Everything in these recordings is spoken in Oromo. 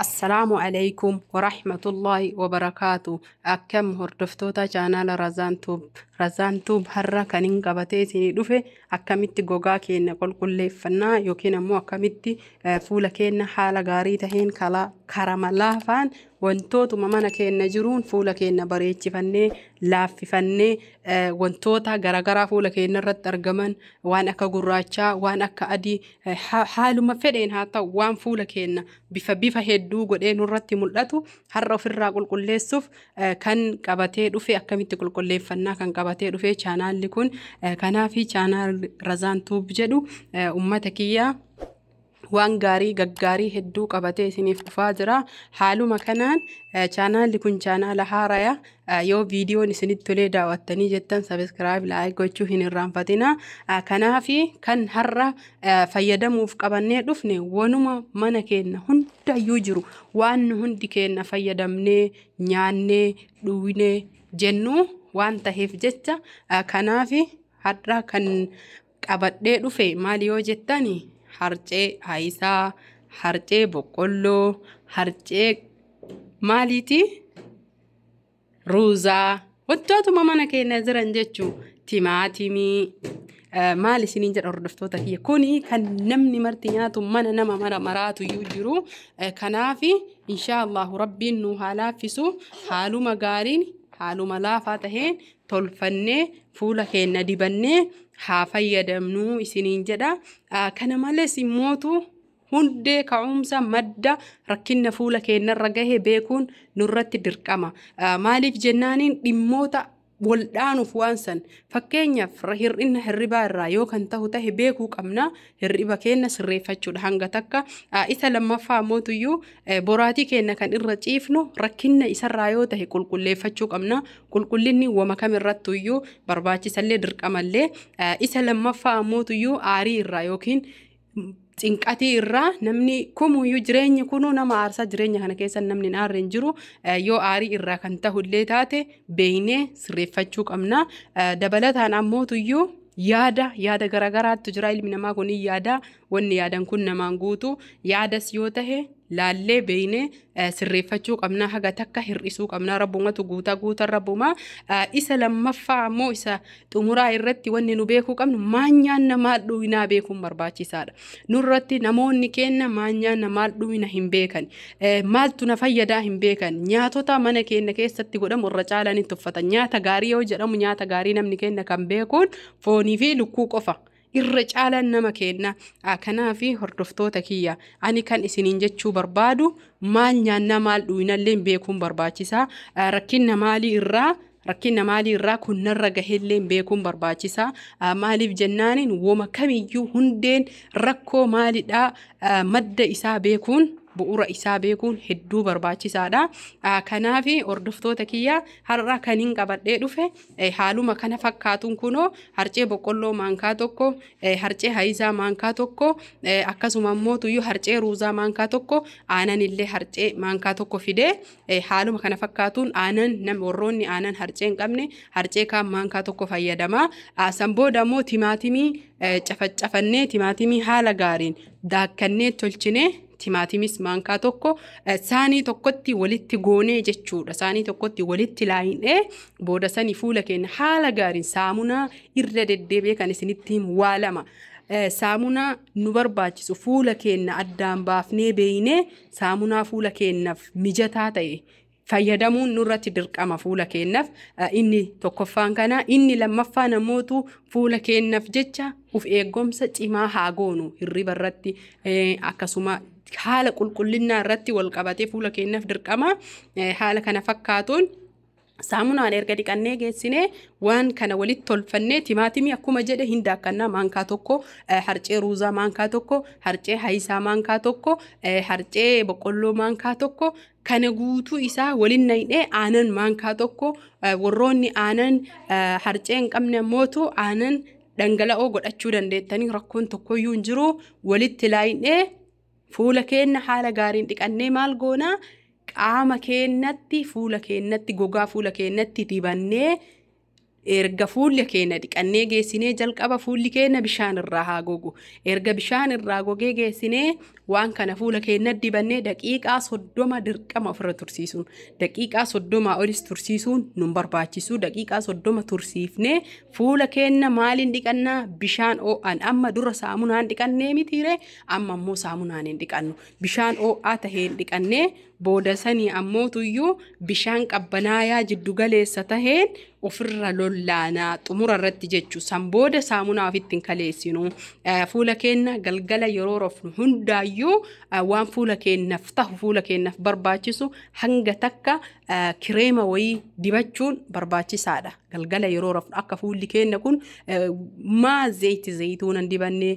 السلام عليكم ورحمة الله وبركاته أكم هردفتوتا جانالا رزان توب رزان توب هرّا كنين قبتيتني دفه أكمت غوغا كينا قل قل فنا يوكينا مو أكمت آه، فولا كينا حالا غاري تهين كلا كرام الله فان wantootuma mana keenya jiruun fuula keenya bareechifannee laaffifannee eh, wantoota garaa fuula keenya irratti argaman waan akka gurraachaa waan akka adii eh, haaluma fedheen haa ta'u waan fuula keenya bifa bifa hedduu godhee nurratti mul'atu har'a ofirraa qulqulleessuuf eh, kan qabatee dhufe akkamitti qulqulleeffannaa kan qabatee dhufe chaanaalli kun kanaafii chaanaal Razaan Tuub jedhu uummata kiyyaa. waan gaarii gaggaarii hedduu qabatee isiniif dhufaa jira. Haaluma kanaan eh, chaanaalli kun chaanaala haaraya. Eh, yoo viidiyoon isinitti tolee daawwattanii jettan sabiskiraayib laayik gochuu hin irraanfatina. Eh, kanaafi kan har'a fayyadamuuf qabannee dhufne wanuma mana keenya hundayyuu jiru waan hundi keenya fayyadamnee nyaannee dhuwinee jennuu waan taheef jecha kanaafi har'a kan qabadhee dhufe maal yoo jettan harcee haisaa harcee boqqolloo, harcee maaliiti? Ruuzaa. Wantootuma mana keenya jiran jechuun timaatimii. Maal isiniin jedha hordoftoota kiyya kuni kan namni marti nyaatu mana nama mara maraatu jiru. Kanaafi insha Allahu rabbiin nu haa laaffisu haaluma gaariin haaluma laafaa taheen tolfannee fuula keenya dibannee haa fayyadamnu isiniin jedha. Kana malees immootu hundee ka'umsa madda rakkinna fuula keenyarra gahe beekuun nurratti dirqama. Maaliif jennaaniin dhimmoota wal waan san fakkeenyaaf hir'ina hirribaa irraa yoo kan tahu tahe beekuu qabna hirriba kenna sirreeffachuudha hanga takka isa lammaffaa mootuyyuu boraatii kenna kan irra ciifnu rakkinna isarraa yoo tahe qulqulleeffachuu qabna qulqullinni wama kam irrattuyyuu barbaachisallee dirqamallee isa lammaffaa mootuyyuu aarii irraa yookiin Cinqatii irraa namni kumuyyuu jireenyi kunu nama aarsaa jireenya kana keessa namni naarra hinjiru jiru eh, yoo aarii irraa kan ta'ullee taate beeynee sirreeffachuu qabna. Eh, dabalataan ammootuyyuu yaada yaada garaagaraatu jiraa ilmi namaa kun yaada wanni yaadan kun namaan guutu yaadas yoo tahe. laallee beeyne eh, sirreeffachuu qabna haga takka hir'isuu qabna rabbumatu guutaa guutaa rabbuma eh, isa lammaffaa ammoo isa xumuraa irratti wanni nu beekuu qabnu maanyaanna maal dhuwinaa beekuun barbaachisaadha nurratti namoonni kenna maanyaanna maal dhuwina hin beekan eh, maaltu na fayyadaa hin beekan nyaatota mana keenya keessatti godhamu irra caalan hin tuffatan nyaata gaarii yoo jedhamu nyaata gaarii namni kenna kan beekuun foonii fi lukkuu qofa. irra caalaan nama kenna kanaaf hordoftoota kiyya ani kan isiniin jechuu barbaadu maal nyaannaa maal dhuunallee beekuun barbaachisaa rakkina maalii irraa. kunnarra gaheellee beekuun barbaachisaa. Maaliif jennaanin woma kamiyyuu hundeen rakkoo maalidhaa madda isaa beekuun. bu'uura isaa beekuun hedduu barbaachisaadha. Kanaaf hordoftoota kiyyaa har'a kaniin qabadhee dhufe haaluma kana fakkaatuun kunoo harcee boqqolloo mankaa tokko harcee hayisaa maankaa tokko akkasuma immoo tuyyuu harcee ruuzaa maankaa tokko aanan illee harcee mankaa tokko fidee haaluma kana fakkaatuun aanan nam warroonni aanan harcee hin qabne harcee kaan mankaa tokko fayyadama. San booda immoo timaatimii cafacafannee timaatimii haala gaariin daakkannee tolchinee timaatimis mankaa tokko eh, saanii tokkotti walitti goonee jechuudha. Saanii tokkotti walitti laayinee booda sanii fuula keenya haala gaariin saamunaa irra deddeebi'ee kan isinitti himu waa lama. Eh, saamunaa nu barbaachisu fuula keenya addaan baafnee beeynee saamunaa fuula keenyaaf mijataa ta'e. Fayyadamuun nurratti dirqama fuula keenyaaf eh, inni tokkoffaan kana inni lammaffaan namoota fuula keenyaaf jecha of eeggomsa cimaa haa goonu hirriba irratti akkasuma haala qulqullinnaa irratti wal qabatee fuula keenyaaf dirqama eh, haala kana fakkaatuun. saamunaan erga dhiqannee geessine waan kana walitti tolfannee timaatimii akkuma jedhe hin daakkannaa maankaa tokko eh, harcee ruuzaa maankaa tokko harcee haayisaa maankaa tokko eh, harcee boqqolloo maankaa tokko kana guutuu isaa waliin naidhee aanan maankaa tokko warroonni aanan harcee hin qabne ammoo aanan dhangala'oo godhachuu dandeettanii rakkoon tokkoyyuu hin jiru walitti laayinee Fuula keenya haala gaariin dhiqannee maal goonaa qaama keenyatti fuula keenyatti gogaa fuula keenyatti dibannee erga fuulli keenya dhiqannee geessinee jalqaba fuulli keenya bishaan irraa haa gogu erga bishaan irraa gogee geessinee waan kana fuula keenya dibannee daqiiqaa soddoma dirqama ofirra tursiisuun daqiiqaa soddomaa olis tursiisuun nun barbaachisu daqiiqaa soddoma tursiifnee fuula keenya maaliin dhiqannaa bishaan oo'an amma dura saamunaan dhiqannee mitiire amma immoo saamunaan hin dhiqannu bishaan oo'aa taheen dhiqannee booda sanii ammootuyyuu bishaan yaa jiddu galeessa taheen ofirra lollaanaa xumura irratti jechu san booda saamunaa ofittiin kaleessinu fuula keenna galgala yeroo rofnu hundaayyuu waan fuula keennaaf ta'u fuula keennaaf barbaachisu hanga takka kireema wayii dibachuun barbaachisaadha. galgala yeroo rafnu akka fuulli keenya kun maa zayitii zayituunan dibannee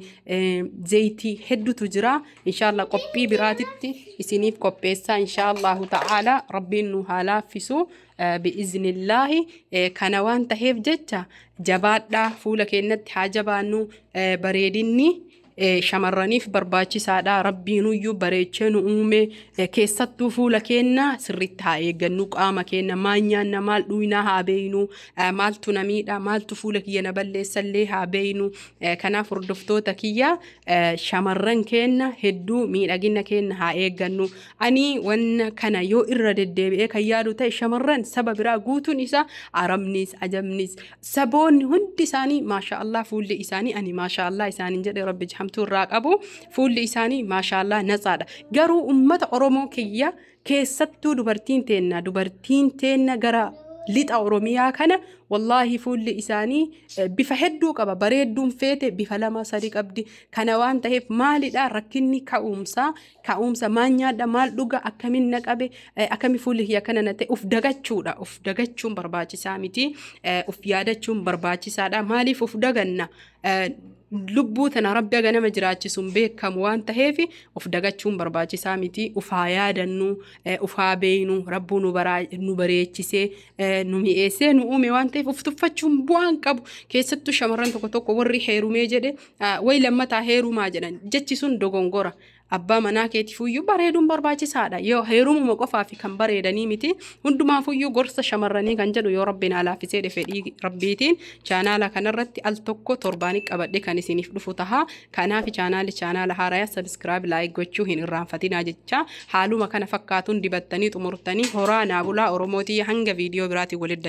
zayitii hedduutu jira inshaallah qophii biraatitti isiniif qopheessaa inshaallahu ta'aalaa rabbiin nu haa laaffisu bi'iznillaahi kana waan taheef jecha jabaadhaa fuula keenyatti haa jabaannu bareedinni. shamarraniif barbaachisaadha. Rabbiinuyyuu bareechee nu uume keessattuu fuula keenya sirritti haa eeggannu qaama keenya maal nyaanna maal dhuyinaa haa beeynu maaltu na maaltu fuula kiyya na balleessallee haa beeynu kanaaf hordoftoota kiyya shamarran keenya hedduu miidhagina keenya haa eeggannu. Ani wanna kana yoo irra deddeebi'ee kan yaadu ta'e shamarran saba biraa guutuun isaa arabnis ajamnis saboonni hundi isaanii maasha Allah fuulli isaanii ani maasha Allah isaaniin jedhe rabbi jaha jedhamtu irraa qabu fuulli isaanii maashaalaa naxaadha. garuu ummata oromoo kiyya keessattuu dubartiin teenna dubartiin teenna gara lixa oromiyaa kana wallaahi fuulli isaanii eh, bifa hedduu qaba bareedduun feete bifa lama sadi qabdi kana waan ta'eef maalidha rakkinni ka'umsaa ka'umsa maal nyaadha maal dhuga akkamin na qabe eh, akkami fuulli kiyya kana na ta'e uf dagachuudha uf dagachuun barbaachisaa miti eh, uf yaadachuun barbaachisaadha maaliif uf daganna lubbuu tana rabbi nama jiraachisuun beekamu waan ta'eef of dagachuun barbaachisaa miti ufaa yaadannu eh, ufaa beeynu rabbuu nu bareechisee eh, nu mi'eessee nu uume waan ta'eef of tuffachuun bu'aan qabu keessattuu shamarran tokko tokko warri heerumee jedhe ah, wayi lammataa heerumaa jedhan jechisuun dogongora. abbaa manaa keetiifuyyuu bareeduun barbaachisaadha yoo heerumuma qofaaf kan bareedanii miti hundumaafuyyuu gorsa shamarranii kan jedhu yoo rabbiin alaafisee fedhii rabbiitiin chaanaala kanarratti al tokko torbaanii qabadhe kan isiniif dhufu taha kanaaf chaanaalli chaanaala haarayaa sabiskiraayib laayik gochuu hin irraanfatinaa jechaa haaluma kana fakkaatuun dibattanii xumurtanii horaa naabulaa oromootii hanga viidiyoo biraatiin walidda.